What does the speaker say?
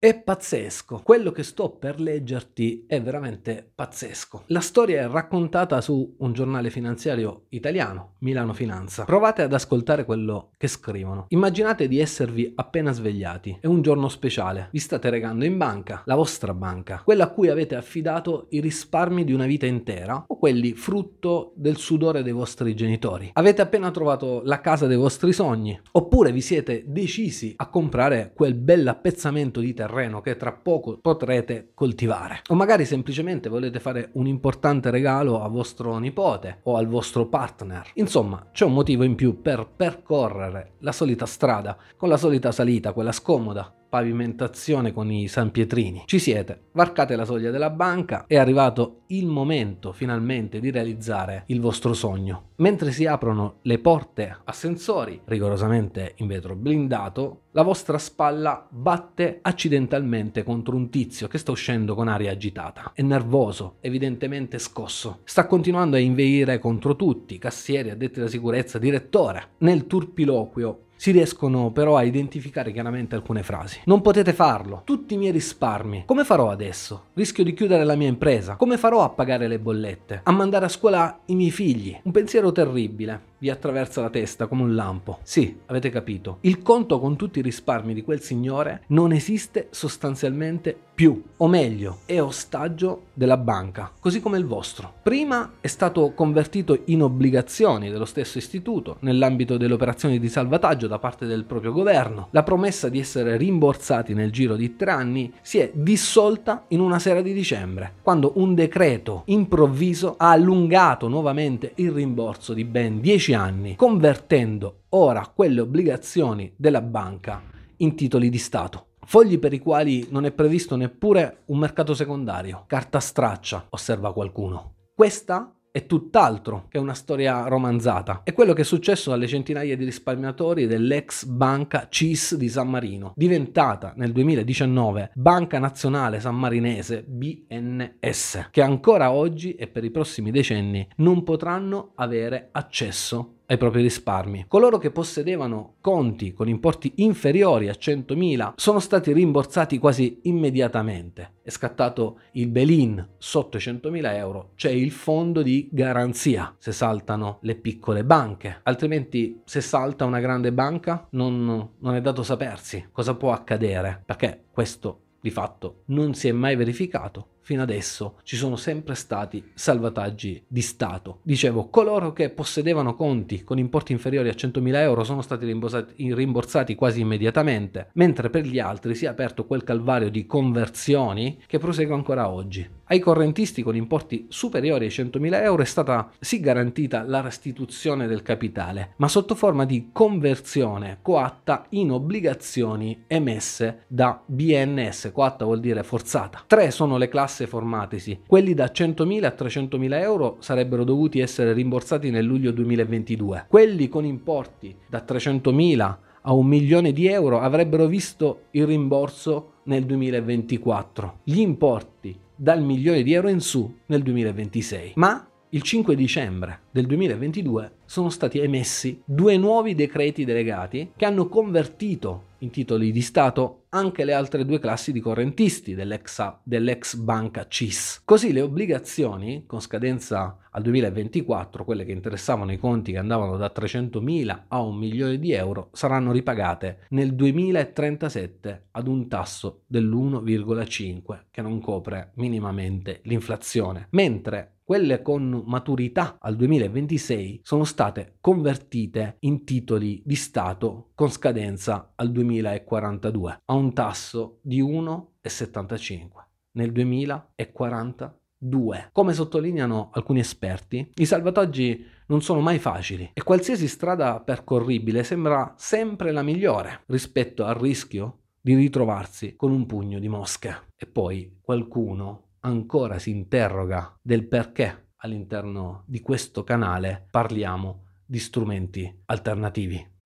È pazzesco, quello che sto per leggerti è veramente pazzesco. La storia è raccontata su un giornale finanziario italiano, Milano Finanza. Provate ad ascoltare quello che scrivono. Immaginate di esservi appena svegliati, è un giorno speciale, vi state regando in banca, la vostra banca, quella a cui avete affidato i risparmi di una vita intera o quelli frutto del sudore dei vostri genitori. Avete appena trovato la casa dei vostri sogni, oppure vi siete decisi a comprare quel bell'appezzamento di terra terreno che tra poco potrete coltivare. O magari semplicemente volete fare un importante regalo a vostro nipote o al vostro partner. Insomma, c'è un motivo in più per percorrere la solita strada, con la solita salita, quella scomoda, pavimentazione con i sanpietrini. Ci siete, varcate la soglia della banca, è arrivato il momento finalmente di realizzare il vostro sogno. Mentre si aprono le porte a sensori, rigorosamente in vetro blindato, la vostra spalla batte accidentalmente contro un tizio che sta uscendo con aria agitata. È nervoso, evidentemente scosso. Sta continuando a inveire contro tutti, cassieri, addetti alla sicurezza, direttore. Nel turpiloquio si riescono però a identificare chiaramente alcune frasi. Non potete farlo, tutti i miei risparmi. Come farò adesso? Rischio di chiudere la mia impresa. Come farò a pagare le bollette? A mandare a scuola i miei figli? Un pensiero terribile vi attraversa la testa come un lampo. Sì, avete capito. Il conto con tutti i risparmi di quel signore non esiste sostanzialmente più, o meglio, è ostaggio della banca, così come il vostro. Prima è stato convertito in obbligazioni dello stesso istituto nell'ambito delle operazioni di salvataggio da parte del proprio governo. La promessa di essere rimborsati nel giro di tre anni si è dissolta in una sera di dicembre, quando un decreto improvviso ha allungato nuovamente il rimborso di ben 10 10 anni, convertendo ora quelle obbligazioni della banca in titoli di Stato fogli per i quali non è previsto neppure un mercato secondario. Carta straccia, osserva qualcuno. Questa è tutt'altro che una storia romanzata. È quello che è successo alle centinaia di risparmiatori dell'ex banca CIS di San Marino, diventata nel 2019 Banca Nazionale Sammarinese BNS, che ancora oggi e per i prossimi decenni non potranno avere accesso ai propri risparmi. Coloro che possedevano conti con importi inferiori a 100.000 sono stati rimborsati quasi immediatamente. È scattato il bail-in sotto i 100.000 euro, c'è cioè il fondo di garanzia se saltano le piccole banche, altrimenti se salta una grande banca non, non è dato sapersi cosa può accadere, perché questo di fatto non si è mai verificato fino adesso ci sono sempre stati salvataggi di Stato. Dicevo, coloro che possedevano conti con importi inferiori a 100.000 euro sono stati rimborsati, rimborsati quasi immediatamente, mentre per gli altri si è aperto quel calvario di conversioni che prosegue ancora oggi. Ai correntisti con importi superiori ai 100.000 euro è stata sì garantita la restituzione del capitale, ma sotto forma di conversione coatta in obbligazioni emesse da BNS, coatta vuol dire forzata. Tre sono le classi tasse formatesi. Quelli da 100.000 a 300.000 euro sarebbero dovuti essere rimborsati nel luglio 2022. Quelli con importi da 300.000 a un milione di euro avrebbero visto il rimborso nel 2024. Gli importi dal milione di euro in su nel 2026. Ma il 5 dicembre del 2022 sono stati emessi due nuovi decreti delegati che hanno convertito in titoli di Stato anche le altre due classi di correntisti dell'ex, dell'ex banca CIS. Così le obbligazioni con scadenza al 2024 quelle che interessavano i conti che andavano da 300.000 a un milione di euro saranno ripagate nel 2037 ad un tasso dell'1,5 che non copre minimamente l'inflazione, mentre quelle con maturità al 2026 sono state convertite in titoli di Stato con scadenza al 2042 a un tasso di 1,75 nel 2042. 2. Come sottolineano alcuni esperti, i salvataggi non sono mai facili e qualsiasi strada percorribile sembra sempre la migliore rispetto al rischio di ritrovarsi con un pugno di mosche. E poi qualcuno ancora si interroga del perché all'interno di questo canale parliamo di strumenti alternativi.